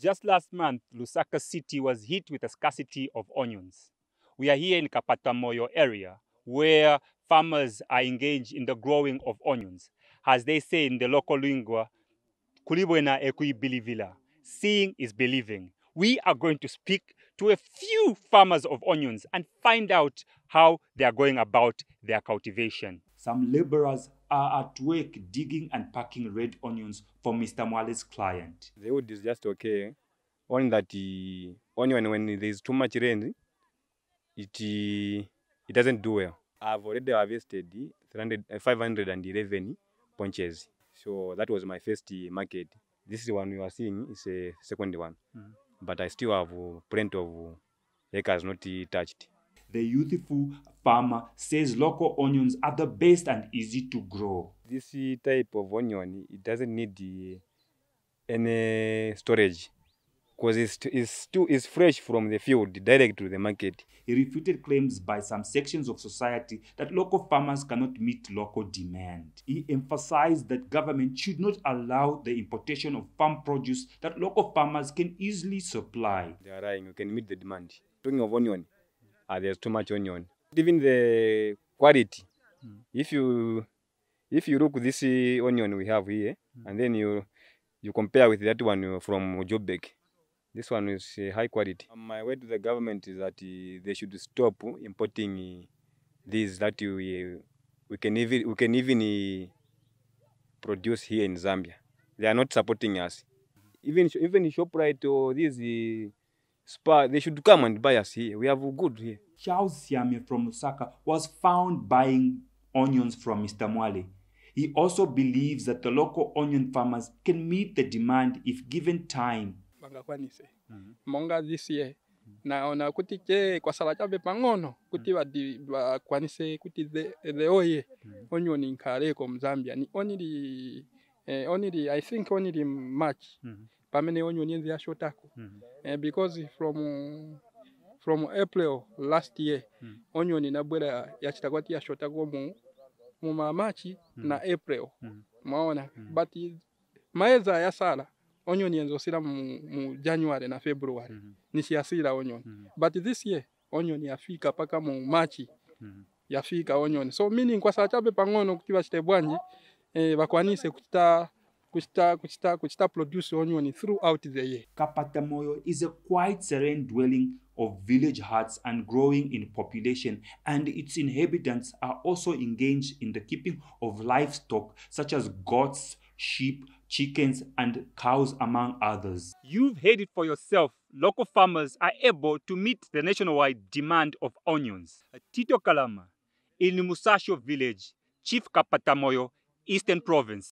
Just last month, Lusaka City was hit with a scarcity of onions. We are here in Kapatamoyo area where farmers are engaged in the growing of onions. As they say in the local lingua, kulibwena ekuibilivila. Seeing is believing. We are going to speak to a few farmers of onions and find out how they are going about their cultivation some laborers are at work digging and packing red onions for Mr. Mwale's client. The wood is just okay, only that the onion, when there's too much rain, it, it doesn't do well. I've already harvested 511 uh, punches. So that was my first uh, market. This one you are seeing is a second one. Mm -hmm. But I still have plenty of acres not touched. the youthful farmer says local onions are the best and easy to grow. This type of onion it doesn't need uh, any storage because it's, it's too it's fresh from the field direct to the market. He refuted claims by some sections of society that local farmers cannot meet local demand. He emphasized that government should not allow the importation of farm produce that local farmers can easily supply. They are lying, you can meet the demand. Talking of onion, uh, there's too much onion. Even the quality, mm. if you if you look this onion we have here mm. and then you you compare with that one from Jobek, this one is uh, high quality. Um, my way to the government is that uh, they should stop importing these that we uh, we can even we can even produce here in Zambia. They are not supporting us. Even even Shoprite or these Spur, they should come and buy us here. We have good here. Charles Siame from Osaka was found buying onions from Mr. Mwale. He also believes that the local onion farmers can meet the demand if given time. Bangakwanise. Monga this year. Mm -hmm. kuti ke kwa sala chabe pangono kuti badi mm -hmm. bakwanise kuti the, the oye onion inkare ko Mzambia ni only eh, only I think only March. Mm -hmm pamene onyo nyenzi tako mm -hmm. and eh, because from from april last year mm -hmm. onion inabwera yachita kwati yashotako mu mu mamachi mm -hmm. na mm-hmm. april mm -hmm. maona mm -hmm. but maeza ni onion yanzosira mu, mu january na february mm -hmm. nisiyasira onyo mm -hmm. but this year ni yafika paka mu machi mm -hmm. yafika onion so meaning kwa sachabe pang'ono kuti bachite eh, bakwanise kuchita kuchita, kuchita, kuchita produce onion throughout the year. Kapatamoyo is a quiet, serene dwelling of village huts and growing in population, and its inhabitants are also engaged in the keeping of livestock such as goats, sheep, chickens, and cows, among others. You've heard it for yourself. Local farmers are able to meet the nationwide demand of onions. Tito Kalama, in Musasho village, Chief Kapatamoyo, Eastern Province.